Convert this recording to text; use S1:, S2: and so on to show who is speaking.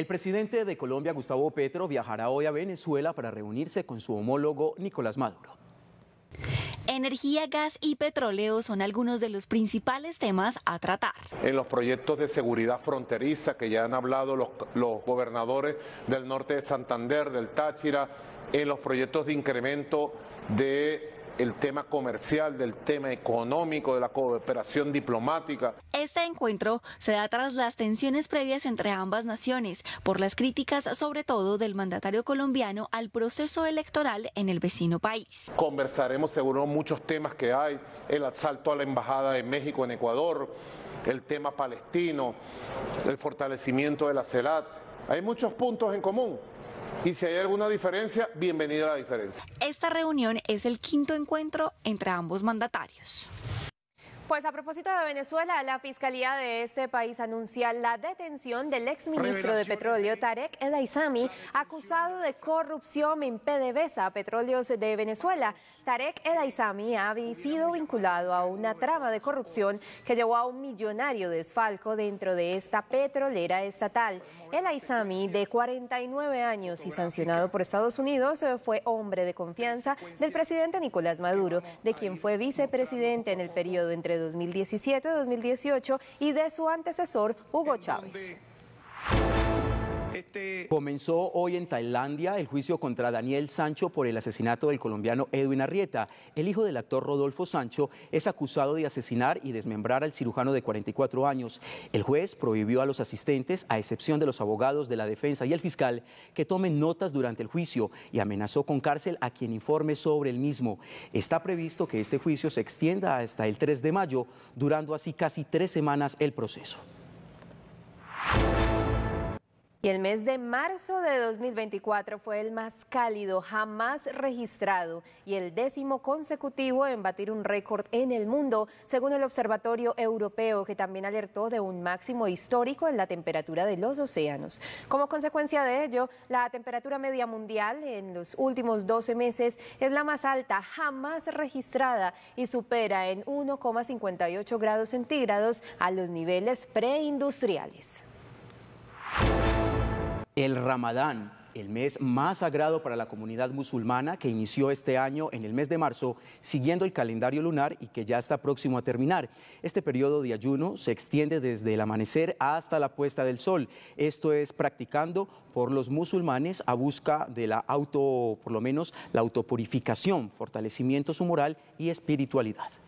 S1: El presidente de Colombia, Gustavo Petro, viajará hoy a Venezuela para reunirse con su homólogo Nicolás Maduro.
S2: Energía, gas y petróleo son algunos de los principales temas a tratar.
S3: En los proyectos de seguridad fronteriza que ya han hablado los, los gobernadores del norte de Santander, del Táchira, en los proyectos de incremento de el tema comercial, del tema económico, de la cooperación diplomática.
S2: Este encuentro se da tras las tensiones previas entre ambas naciones por las críticas sobre todo del mandatario colombiano al proceso electoral en el vecino país.
S3: Conversaremos seguro muchos temas que hay, el asalto a la Embajada de México en Ecuador, el tema palestino, el fortalecimiento de la CELAT. Hay muchos puntos en común. Y si hay alguna diferencia, bienvenido a la diferencia.
S2: Esta reunión es el quinto encuentro entre ambos mandatarios.
S4: Pues a propósito de Venezuela, la Fiscalía de este país anuncia la detención del exministro de Petróleo, Tarek El Aizami, acusado de corrupción en PDVSA, Petróleos de Venezuela. Tarek El Aizami ha sido vinculado a una trama de corrupción que llevó a un millonario desfalco dentro de esta petrolera estatal. El Aizami, de 49 años y sancionado por Estados Unidos, fue hombre de confianza del presidente Nicolás Maduro, de quien fue vicepresidente en el periodo entre 2017-2018 y de su antecesor Hugo Chávez.
S1: Este Comenzó hoy en Tailandia el juicio contra Daniel Sancho por el asesinato del colombiano Edwin Arrieta. El hijo del actor Rodolfo Sancho es acusado de asesinar y desmembrar al cirujano de 44 años. El juez prohibió a los asistentes, a excepción de los abogados de la defensa y el fiscal, que tomen notas durante el juicio y amenazó con cárcel a quien informe sobre el mismo. Está previsto que este juicio se extienda hasta el 3 de mayo, durando así casi tres semanas el proceso.
S4: Y el mes de marzo de 2024 fue el más cálido jamás registrado y el décimo consecutivo en batir un récord en el mundo, según el Observatorio Europeo, que también alertó de un máximo histórico en la temperatura de los océanos. Como consecuencia de ello, la temperatura media mundial en los últimos 12 meses es la más alta jamás registrada y supera en 1,58 grados centígrados a los niveles preindustriales
S1: el Ramadán, el mes más sagrado para la comunidad musulmana que inició este año en el mes de marzo, siguiendo el calendario lunar y que ya está próximo a terminar. Este periodo de ayuno se extiende desde el amanecer hasta la puesta del sol. Esto es practicando por los musulmanes a busca de la auto, por lo menos la autopurificación, fortalecimiento su moral y espiritualidad.